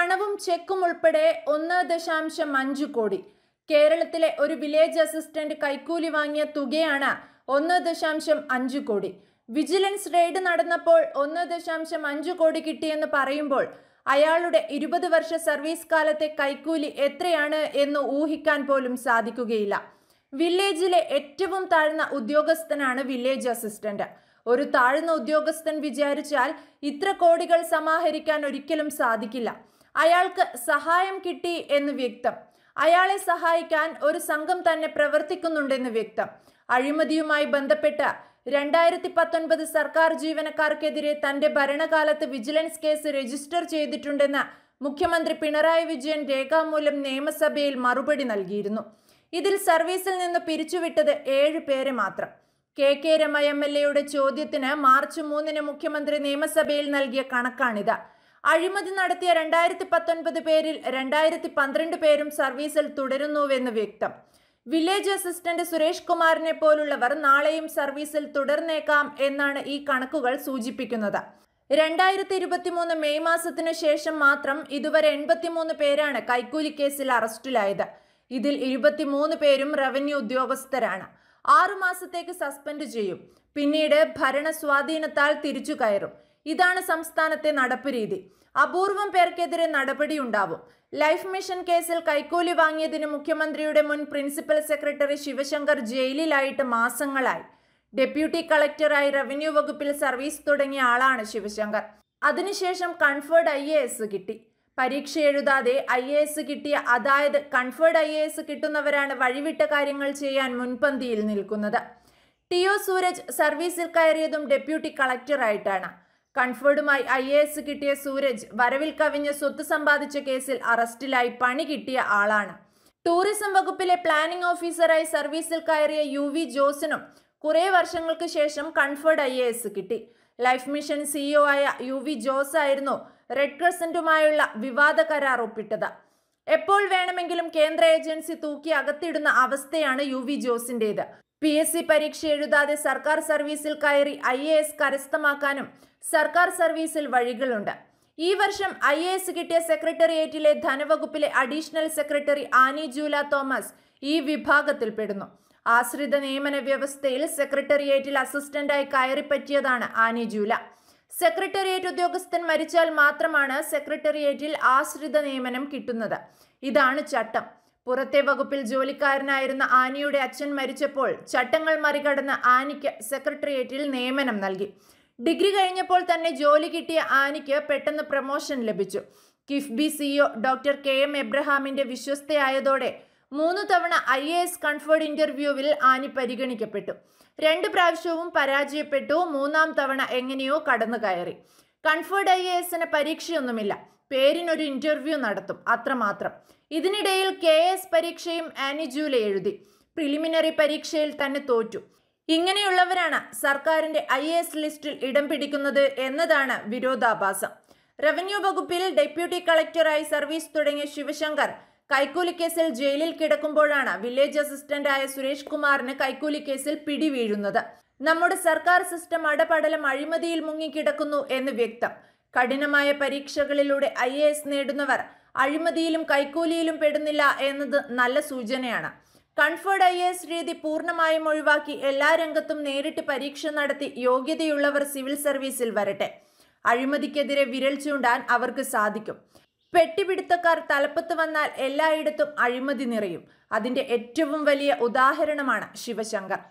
പണവും ചെക്കും ഉൾപ്പെടെ ഒന്ന് ദശാംശം അഞ്ച് കോടി കേരളത്തിലെ ഒരു വില്ലേജ് അസിസ്റ്റന്റ് കൈക്കൂലി വാങ്ങിയ തുകയാണ് ഒന്ന് ദശാംശം അഞ്ച് കോടി വിജിലൻസ് റെയ്ഡ് നടന്നപ്പോൾ ഒന്ന് ദശാംശം അഞ്ച് കോടി കിട്ടിയെന്ന് പറയുമ്പോൾ അയാളുടെ ഇരുപത് വർഷ സർവീസ് കാലത്തെ കൈക്കൂലി എത്രയാണ് എന്ന് ഊഹിക്കാൻ പോലും സാധിക്കുകയില്ല വില്ലേജിലെ ഏറ്റവും താഴ്ന്ന ഉദ്യോഗസ്ഥനാണ് വില്ലേജ് അസിസ്റ്റന്റ് ഒരു താഴ്ന്ന ഉദ്യോഗസ്ഥൻ വിചാരിച്ചാൽ ഇത്ര കോടികൾ സമാഹരിക്കാൻ ഒരിക്കലും സാധിക്കില്ല അയാൾക്ക് സഹായം കിട്ടി എന്ന് വ്യക്തം അയാളെ സഹായിക്കാൻ ഒരു സംഘം തന്നെ പ്രവർത്തിക്കുന്നുണ്ടെന്ന് വ്യക്തം അഴിമതിയുമായി ബന്ധപ്പെട്ട രണ്ടായിരത്തി പത്തൊൻപത് സർക്കാർ ജീവനക്കാർക്കെതിരെ തന്റെ ഭരണകാലത്ത് വിജിലൻസ് കേസ് രജിസ്റ്റർ ചെയ്തിട്ടുണ്ടെന്ന് മുഖ്യമന്ത്രി പിണറായി വിജയൻ രേഖാമൂലം നിയമസഭയിൽ മറുപടി നൽകിയിരുന്നു ഇതിൽ സർവീസിൽ നിന്ന് പിരിച്ചുവിട്ടത് ഏഴ് പേരെ മാത്രം K K Rema M L എയുടെ ചോദ്യത്തിന് മാർച്ച് മൂന്നിന് മുഖ്യമന്ത്രി നിയമസഭയിൽ നൽകിയ കണക്കാണിത് അഴിമതി നടത്തിയ രണ്ടായിരത്തി പത്തൊൻപത് പേരിൽ രണ്ടായിരത്തി പന്ത്രണ്ട് പേരും സർവീസിൽ തുടരുന്നുവെന്ന് വ്യക്തം വില്ലേജ് അസിസ്റ്റന്റ് സുരേഷ് കുമാറിനെ പോലുള്ളവർ നാളെയും സർവീസിൽ തുടർന്നേക്കാം എന്നാണ് ഈ കണക്കുകൾ സൂചിപ്പിക്കുന്നത് രണ്ടായിരത്തി ഇരുപത്തിമൂന്ന് മെയ് മാസത്തിനു ശേഷം മാത്രം ഇതുവരെ എൺപത്തിമൂന്ന് പേരാണ് കൈക്കൂലി കേസിൽ അറസ്റ്റിലായത് ഇതിൽ ഇരുപത്തിമൂന്ന് പേരും റവന്യൂ ഉദ്യോഗസ്ഥരാണ് ആറു മാസത്തേക്ക് സസ്പെൻഡ് ചെയ്യും പിന്നീട് ഭരണ സ്വാധീനത്താൽ തിരിച്ചു കയറും ഇതാണ് സംസ്ഥാനത്തെ നടപ്പ് രീതി അപൂർവം പേർക്കെതിരെ നടപടിയുണ്ടാവും ലൈഫ് മിഷൻ കേസിൽ കൈക്കൂലി വാങ്ങിയതിന് മുഖ്യമന്ത്രിയുടെ മുൻ പ്രിൻസിപ്പൽ സെക്രട്ടറി ശിവശങ്കർ ജയിലിലായിട്ട് മാസങ്ങളായി ഡെപ്യൂട്ടി കളക്ടറായി റവന്യൂ വകുപ്പിൽ സർവീസ് തുടങ്ങിയ ആളാണ് ശിവശങ്കർ അതിനുശേഷം കൺഫേർഡ് ഐ കിട്ടി പരീക്ഷ എഴുതാതെ ഐ എ എസ് കിട്ടിയ അതായത് കൺഫേർഡ് ഐ എ എസ് കിട്ടുന്നവരാണ് വഴിവിട്ട കാര്യങ്ങൾ ചെയ്യാൻ മുൻപന്തിയിൽ നിൽക്കുന്നത് ടി ഒ സൂരജ് സർവീസിൽ കയറിയതും ഡെപ്യൂട്ടി കളക്ടറായിട്ടാണ് കൺഫേർഡുമായി ഐ എ എസ് കിട്ടിയ സൂരജ് വരവിൽ കവിഞ്ഞ് സ്വത്ത് സമ്പാദിച്ച കേസിൽ അറസ്റ്റിലായി പണി കിട്ടിയ ആളാണ് ടൂറിസം വകുപ്പിലെ പ്ലാനിംഗ് ഓഫീസറായി സർവീസിൽ കയറിയ യു വി ജോസിനും കുറേ വർഷങ്ങൾക്ക് ശേഷം കൺഫേർഡ് ഐ എ എസ് കിട്ടി ലൈഫ് മിഷൻ സിഇഒ ആയ യു വി ജോസ് ആയിരുന്നു റെഡ് ക്രസന്റുമായുള്ള വിവാദ കരാർ ഒപ്പിട്ടത് എപ്പോൾ വേണമെങ്കിലും കേന്ദ്ര ഏജൻസി തൂക്കി അകത്തിടുന്ന അവസ്ഥയാണ് യു വി ജോസിൻ്റേത് പി എസ് സി പരീക്ഷ എഴുതാതെ സർക്കാർ സർവീസിൽ കയറി ഐ എ എസ് കരസ്ഥമാക്കാനും സർക്കാർ സർവീസിൽ വഴികളുണ്ട് ഈ വർഷം ഐ എ എസ് കിട്ടിയ സെക്രട്ടേറിയറ്റിലെ ധനവകുപ്പിലെ അഡീഷണൽ സെക്രട്ടറി ആനി ജൂല തോമസ് ഈ വിഭാഗത്തിൽപ്പെടുന്നു ആശ്രിത നിയമന വ്യവസ്ഥയിൽ സെക്രട്ടേറിയറ്റിൽ അസിസ്റ്റന്റായി കയറിപ്പറ്റിയതാണ് ആനി ജൂല സെക്രട്ടേറിയറ്റ് ഉദ്യോഗസ്ഥൻ മരിച്ചാൽ മാത്രമാണ് സെക്രട്ടേറിയറ്റിൽ ആശ്രിത നിയമനം കിട്ടുന്നത് ഇതാണ് ചട്ടം പുറത്തെ വകുപ്പിൽ ജോലിക്കാരനായിരുന്ന ആനിയുടെ അച്ഛൻ മരിച്ചപ്പോൾ ചട്ടങ്ങൾ മറികടന്ന് ആനിക്ക് സെക്രട്ടേറിയറ്റിൽ നിയമനം നൽകി ഡിഗ്രി കഴിഞ്ഞപ്പോൾ തന്നെ ജോലി കിട്ടിയ ആനിക്ക് പെട്ടെന്ന് പ്രമോഷൻ ലഭിച്ചു KIIFB CEO doctor K M എബ്രഹാമിന്റെ വിശ്വസ്തയായതോടെ മൂന്ന് തവണ ഐ എ എസ് കൺഫേർഡ് ഇന്റർവ്യൂവിൽ ആനി പരിഗണിക്കപ്പെട്ടു രണ്ട് പ്രാവശ്യവും പരാജയപ്പെട്ടു മൂന്നാം തവണ എങ്ങനെയോ കടന്നു കയറി കൺഫേർഡ് ഐ എ എസിന് പരീക്ഷയൊന്നുമില്ല പേരിനൊരു ഇന്റർവ്യൂ നടത്തും അത്രമാത്രം ഇതിനിടയിൽ കെ എസ് പരീക്ഷയും ആനി ജൂല എഴുതി പ്രിലിമിനറി പരീക്ഷയിൽ തന്നെ തോറ്റു ഇങ്ങനെയുള്ളവരാണ് സർക്കാരിന്റെ ഐ എ എസ് ലിസ്റ്റിൽ ഇടം പിടിക്കുന്നത് എന്നതാണ് വിരോധാഭാസം റവന്യൂ വകുപ്പിൽ ഡെപ്യൂട്ടി കളക്ടറായി സർവീസ് തുടങ്ങിയ ശിവശങ്കർ കൈക്കൂലിക്കേസിൽ ജയിലിൽ കിടക്കുമ്പോഴാണ് വില്ലേജ് ആയ സുരേഷ് കുമാറിന് കൈക്കൂലിക്കേസിൽ പിടി വീഴുന്നത് നമ്മുടെ സർക്കാർ സിസ്റ്റം അടപടലം അഴിമതിയിൽ മുങ്ങിക്കിടക്കുന്നു എന്ന് വ്യക്തം കഠിനമായ പരീക്ഷകളിലൂടെ ഐ എ എസ് നേടുന്നവർ അഴിമതിയിലും കൈക്കൂലിയിലും പെടുന്നില്ല എന്നത് നല്ല സൂചനയാണ് കൺഫേർഡ് ഐ എസ് രീതി പൂർണ്ണമായും ഒഴിവാക്കി എല്ലാ രംഗത്തും നേരിട്ട് പരീക്ഷ നടത്തി യോഗ്യതയുള്ളവർ സിവിൽ സർവീസിൽ വരട്ടെ അഴിമതിക്കെതിരെ വിരൽ ചൂണ്ടാൻ അവർക്ക് സാധിക്കും പെട്ടിപിടുത്തക്കാർ തലപ്പത്ത് വന്നാൽ എല്ലായിടത്തും അഴിമതി നിറയും അതിന്റെ ഏറ്റവും വലിയ ഉദാഹരണമാണ് ശിവശങ്കർ